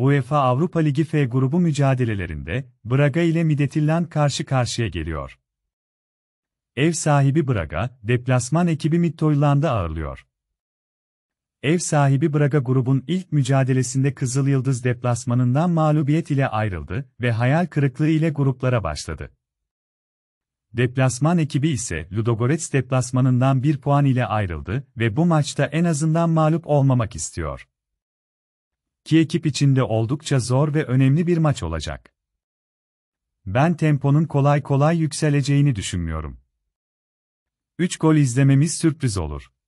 UEFA Avrupa Ligi F grubu mücadelelerinde Braga ile Midetilland karşı karşıya geliyor. Ev sahibi Braga, deplasman ekibi Midtjylland'ı ağırlıyor. Ev sahibi Braga grubun ilk mücadelesinde Kızıl Yıldız deplasmanından mağlubiyet ile ayrıldı ve hayal kırıklığı ile gruplara başladı. Deplasman ekibi ise Ludogorets deplasmanından bir puan ile ayrıldı ve bu maçta en azından mağlup olmamak istiyor ki ekip içinde oldukça zor ve önemli bir maç olacak. Ben temponun kolay kolay yükseleceğini düşünmüyorum. 3 gol izlememiz sürpriz olur.